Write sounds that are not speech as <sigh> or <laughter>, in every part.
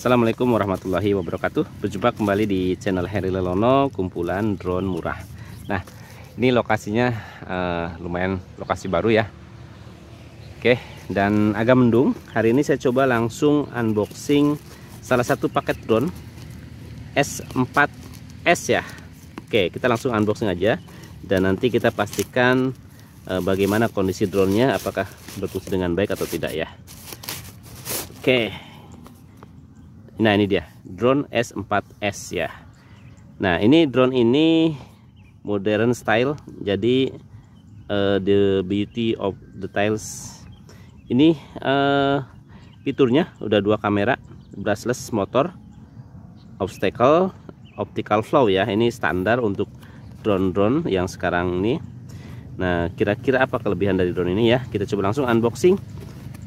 Assalamualaikum warahmatullahi wabarakatuh Berjumpa kembali di channel Heri Lelono Kumpulan drone murah Nah ini lokasinya uh, Lumayan lokasi baru ya Oke dan agak mendung Hari ini saya coba langsung unboxing Salah satu paket drone S4S ya Oke kita langsung unboxing aja Dan nanti kita pastikan uh, Bagaimana kondisi drone nya Apakah berfungsi dengan baik atau tidak ya Oke Nah ini dia drone S4S ya. Nah ini drone ini modern style jadi uh, the beauty of the tiles ini uh, fiturnya udah dua kamera brushless motor obstacle optical flow ya ini standar untuk drone-drone yang sekarang ini nah kira-kira apa kelebihan dari drone ini ya kita coba langsung unboxing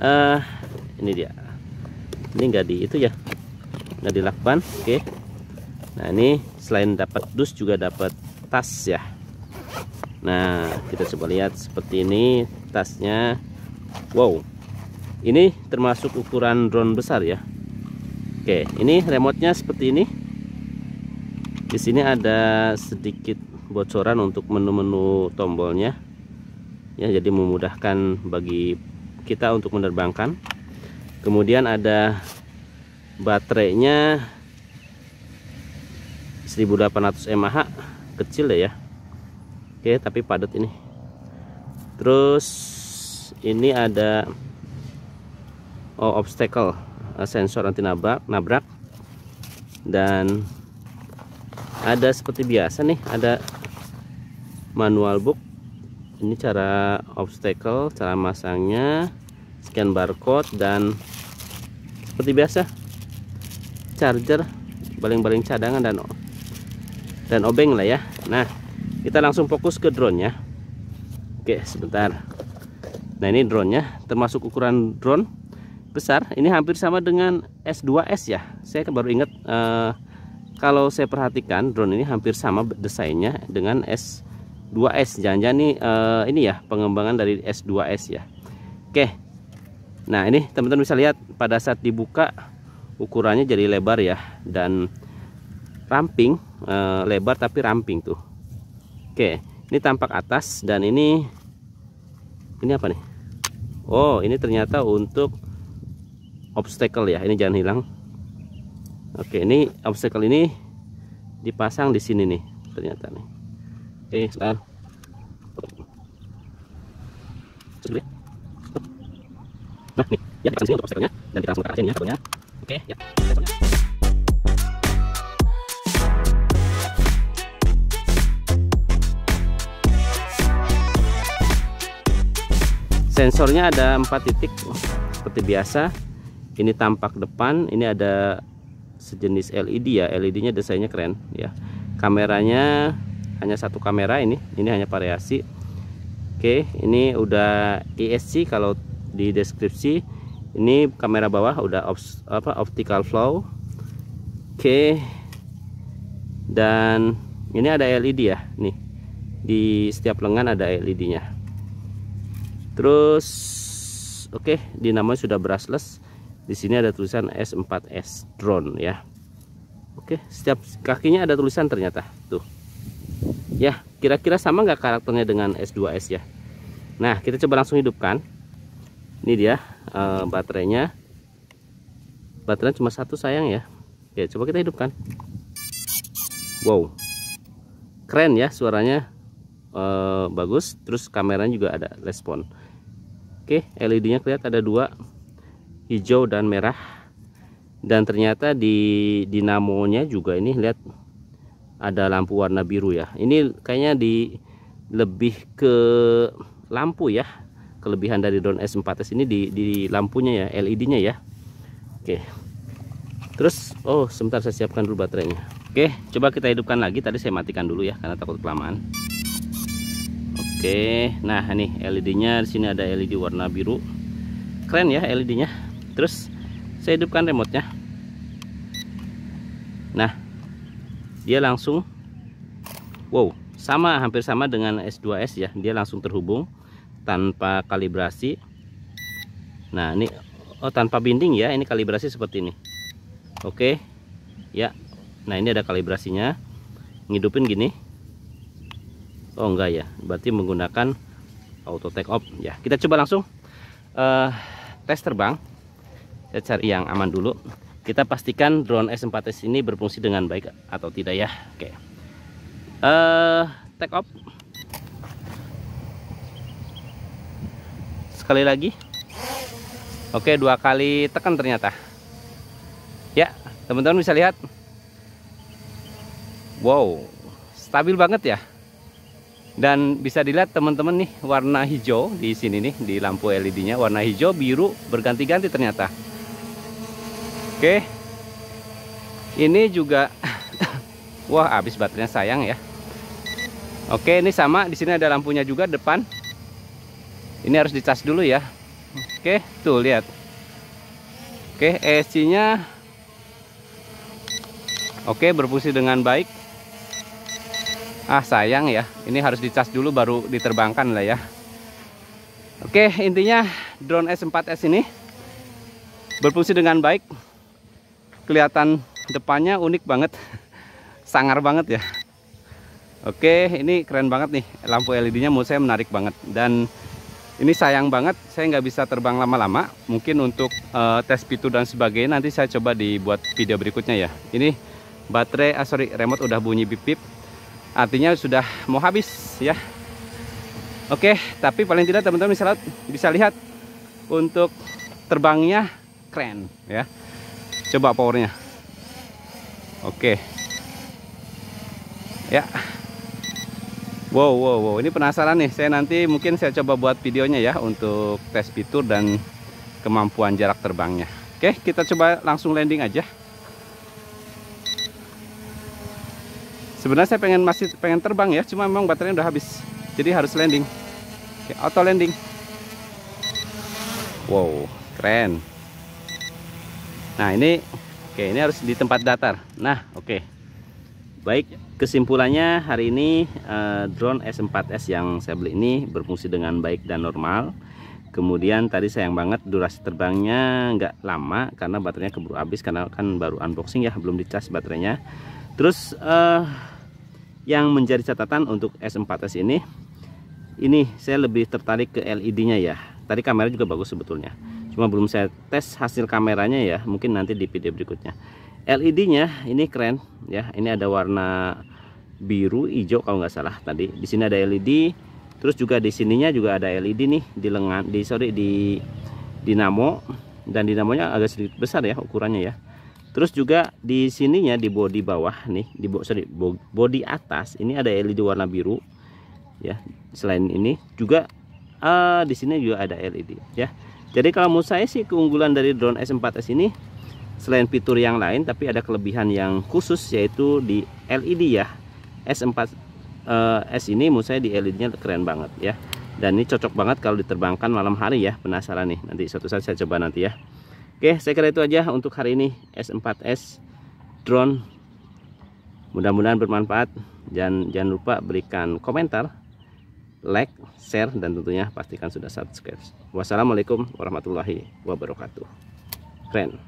uh, ini dia ini enggak di itu ya nggak dilakban oke nah ini selain dapat dus juga dapat tas ya nah kita coba lihat seperti ini tasnya wow ini termasuk ukuran drone besar ya oke ini remote-nya seperti ini di sini ada sedikit bocoran untuk menu-menu tombolnya ya jadi memudahkan bagi kita untuk menerbangkan kemudian ada baterainya 1800 mAh kecil ya oke tapi padat ini terus ini ada oh, obstacle eh, sensor anti nabrak nabrak dan ada seperti biasa nih ada manual book ini cara obstacle cara masangnya scan barcode dan seperti biasa charger baling-baling cadangan dan dan obeng lah ya nah kita langsung fokus ke drone nya oke sebentar nah ini drone nya termasuk ukuran drone besar ini hampir sama dengan S2S ya saya baru ingat eh, kalau saya perhatikan drone ini hampir sama desainnya dengan S2S jangan-jangan ini eh, ini ya pengembangan dari S2S ya oke nah ini teman-teman bisa lihat pada saat dibuka ukurannya jadi lebar ya dan ramping e, lebar tapi ramping tuh oke ini tampak atas dan ini ini apa nih Oh ini ternyata untuk obstacle ya ini jangan hilang Oke ini obstacle ini dipasang di sini nih ternyata nih Oke sebentar Nah nih ya dipasang sini untuk dan kita langsung ke arah ya Oke, okay, ya. Sensornya ada empat titik seperti biasa. Ini tampak depan, ini ada sejenis LED ya. LED-nya desainnya keren ya. Kameranya hanya satu kamera ini, ini hanya variasi. Oke, ini udah ESC kalau di deskripsi ini kamera bawah udah ops, apa optical flow oke okay. dan ini ada LED ya nih di setiap lengan ada LED nya terus oke okay, dinamo sudah brushless di sini ada tulisan S4S drone ya oke okay, setiap kakinya ada tulisan ternyata tuh ya kira-kira sama nggak karakternya dengan S2S ya Nah kita coba langsung hidupkan ini dia uh, baterainya baterai cuma satu sayang ya ya coba kita hidupkan wow keren ya suaranya uh, bagus terus kameranya juga ada respon oke LED nya kelihatan ada dua hijau dan merah dan ternyata di dinamonya juga ini lihat ada lampu warna biru ya ini kayaknya di lebih ke lampu ya kelebihan dari drone S4S ini di, di lampunya ya LED-nya ya oke terus oh sebentar saya siapkan dulu baterainya oke coba kita hidupkan lagi tadi saya matikan dulu ya karena takut kelamaan oke nah ini LED-nya di sini ada LED warna biru keren ya LED-nya terus saya hidupkan remote-nya nah dia langsung wow sama hampir sama dengan S2S ya dia langsung terhubung tanpa kalibrasi nah ini oh tanpa binding ya ini kalibrasi seperti ini oke ya nah ini ada kalibrasinya ngidupin gini oh enggak ya berarti menggunakan auto take off ya kita coba langsung uh, tes terbang saya cari yang aman dulu kita pastikan drone S4S ini berfungsi dengan baik atau tidak ya oke Eh uh, take off sekali lagi oke dua kali tekan ternyata ya teman-teman bisa lihat wow stabil banget ya dan bisa dilihat teman-teman nih warna hijau di sini nih di lampu LED-nya warna hijau biru berganti-ganti ternyata oke ini juga <coughs> wah habis baterainya sayang ya oke ini sama di sini ada lampunya juga depan ini harus dicas dulu ya oke tuh lihat oke ESC nya oke berfungsi dengan baik ah sayang ya ini harus dicas dulu baru diterbangkan lah ya oke intinya drone S4S ini berfungsi dengan baik kelihatan depannya unik banget <laughs> sangar banget ya oke ini keren banget nih lampu LED nya menurut saya menarik banget dan ini sayang banget saya nggak bisa terbang lama-lama mungkin untuk uh, tes pitu dan sebagainya nanti saya coba dibuat video berikutnya ya ini baterai ah, sorry remote udah bunyi bip bip artinya sudah mau habis ya oke tapi paling tidak teman-teman bisa, bisa lihat untuk terbangnya keren ya coba powernya oke ya Wow, wow, wow. Ini penasaran nih. Saya nanti mungkin saya coba buat videonya ya untuk tes fitur dan kemampuan jarak terbangnya. Oke, kita coba langsung landing aja. Sebenarnya saya pengen masih pengen terbang ya, cuma memang baterainya udah habis. Jadi harus landing. Oke, auto landing. Wow, keren. Nah, ini oke, ini harus di tempat datar. Nah, oke. Baik, kesimpulannya hari ini uh, drone S4S yang saya beli ini berfungsi dengan baik dan normal. Kemudian tadi sayang banget durasi terbangnya nggak lama karena baterainya keburu habis karena kan baru unboxing ya belum dicas baterainya. Terus uh, yang menjadi catatan untuk S4S ini, ini saya lebih tertarik ke LED-nya ya. Tadi kamera juga bagus sebetulnya, cuma belum saya tes hasil kameranya ya. Mungkin nanti di video berikutnya. LED-nya ini keren ya. Ini ada warna biru, hijau kalau nggak salah tadi. Di sini ada LED, terus juga di sininya juga ada LED nih di lengan, di sorry di dinamo dan dinamonya agak sedikit besar ya ukurannya ya. Terus juga di sininya di body bawah nih, di sorry, body atas ini ada LED warna biru ya. Selain ini juga uh, di sini juga ada LED ya. Jadi kalau menurut saya sih keunggulan dari drone S4S ini selain fitur yang lain tapi ada kelebihan yang khusus yaitu di LED ya S4 eh, S ini menurut saya di LED-nya keren banget ya dan ini cocok banget kalau diterbangkan malam hari ya penasaran nih nanti suatu saat saya coba nanti ya oke saya kira itu aja untuk hari ini S4S drone mudah-mudahan bermanfaat dan jangan lupa berikan komentar like share dan tentunya pastikan sudah subscribe wassalamualaikum warahmatullahi wabarakatuh keren